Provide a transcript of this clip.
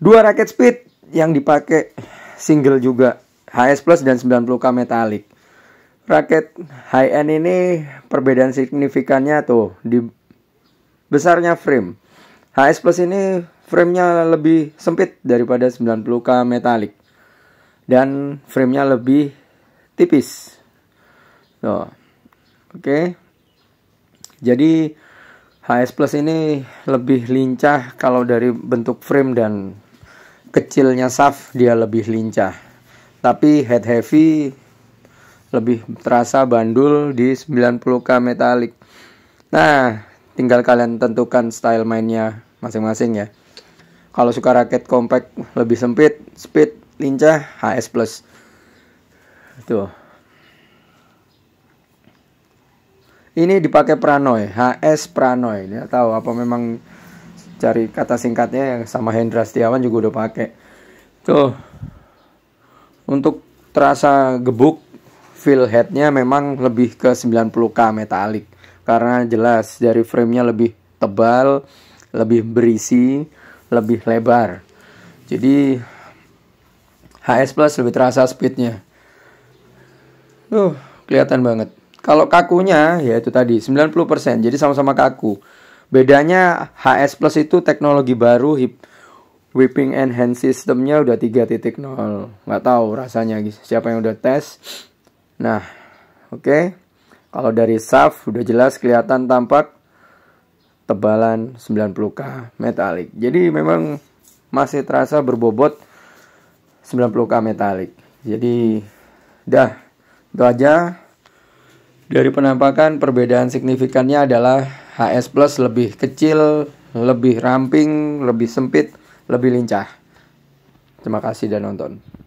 Dua raket speed yang dipakai single juga, HS Plus dan 90K Metalik Raket high end ini perbedaan signifikannya tuh di besarnya frame. HS Plus ini framenya lebih sempit daripada 90K metalik dan framenya lebih tipis. Oke. Okay. Jadi HS Plus ini lebih lincah kalau dari bentuk frame dan kecilnya saf dia lebih lincah. Tapi head heavy lebih terasa bandul di 90K metalik. Nah, tinggal kalian tentukan style mainnya masing-masing ya. Kalau suka raket compact lebih sempit, speed lincah HS plus. Tuh. Ini dipakai Pranoy, HS Pranoy. Dia tahu apa memang cari kata singkatnya yang sama Hendra Setiawan juga udah pakai tuh untuk terasa gebuk feel headnya memang lebih ke 90k metalik karena jelas dari framenya lebih tebal lebih berisi lebih lebar jadi HS Plus lebih terasa speednya tuh kelihatan banget kalau kakunya ya itu tadi 90% jadi sama-sama kaku Bedanya HS Plus itu teknologi baru hip, whipping and hand systemnya udah 3.0. Gak tahu rasanya siapa yang udah tes. Nah, oke. Okay. Kalau dari SAF udah jelas kelihatan tampak tebalan 90K metalik. Jadi memang masih terasa berbobot 90K metalik. Jadi dah itu aja dari penampakan perbedaan signifikannya adalah HS Plus lebih kecil, lebih ramping, lebih sempit, lebih lincah. Terima kasih dan nonton.